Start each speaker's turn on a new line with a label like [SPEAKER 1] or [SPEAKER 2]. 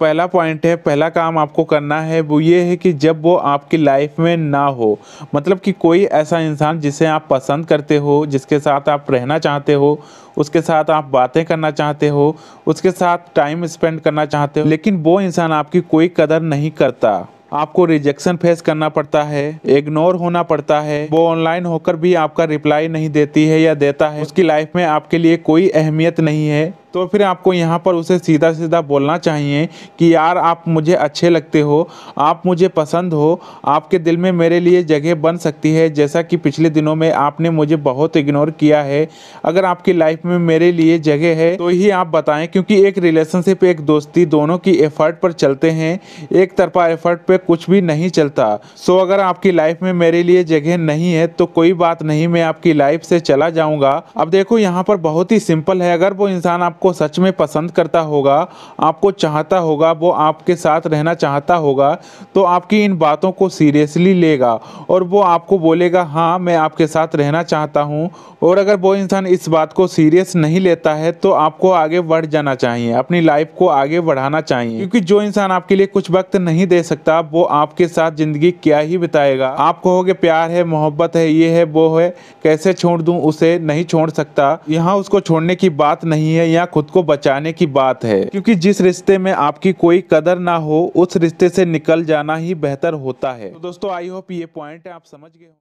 [SPEAKER 1] पहला पॉइंट है पहला काम आपको करना है वो ये है कि जब वो आपकी लाइफ में ना हो मतलब कि कोई ऐसा इंसान जिसे आप पसंद करते हो जिसके साथ आप रहना चाहते हो उसके साथ आप बातें करना चाहते हो उसके साथ टाइम स्पेंड करना चाहते हो लेकिन वो इंसान आपकी कोई कदर नहीं करता आपको रिजेक्शन फेस करना पड़ता है इग्नोर होना पड़ता है वो ऑनलाइन होकर भी आपका रिप्लाई नहीं देती है या देता है उसकी लाइफ में आपके लिए कोई अहमियत नहीं है तो फिर आपको यहाँ पर उसे सीधा सीधा बोलना चाहिए कि यार आप मुझे अच्छे लगते हो आप मुझे पसंद हो आपके दिल में मेरे लिए जगह बन सकती है जैसा कि पिछले दिनों में आपने मुझे बहुत इग्नोर किया है अगर आपकी लाइफ में मेरे लिए जगह है तो ही आप बताएं क्योंकि एक रिलेशनशिप एक दोस्ती दोनों की एफर्ट पर चलते हैं एक तरफा एफर्ट पर कुछ भी नहीं चलता सो अगर आपकी लाइफ में मेरे लिए जगह नहीं है तो कोई बात नहीं मैं आपकी लाइफ से चला जाऊँगा अब देखो यहाँ पर बहुत ही सिंपल है अगर वो इंसान आप आपको सच में पसंद करता होगा आपको चाहता होगा वो आपके साथ रहना चाहता होगा तो आपकी इन बातों को सीरियसली लेगा और वो आपको बोलेगा हाँ मैं आपके साथ रहना चाहता हूँ और अगर वो इंसान इस बात को सीरियस नहीं लेता है तो आपको आगे बढ़ जाना चाहिए अपनी लाइफ को आगे बढ़ाना चाहिए क्योंकि जो इंसान आपके लिए कुछ वक्त नहीं दे सकता वो आपके साथ ज़िंदगी क्या ही बिताएगा आप कहोगे प्यार है मोहब्बत है ये है वो है कैसे छोड़ दूँ उसे नहीं छोड़ सकता यहाँ उसको छोड़ने की बात नहीं है या खुद को बचाने की बात है क्योंकि जिस रिश्ते में आपकी कोई कदर ना हो उस रिश्ते से निकल जाना ही बेहतर होता है तो दोस्तों आई होप ये पॉइंट आप समझ गए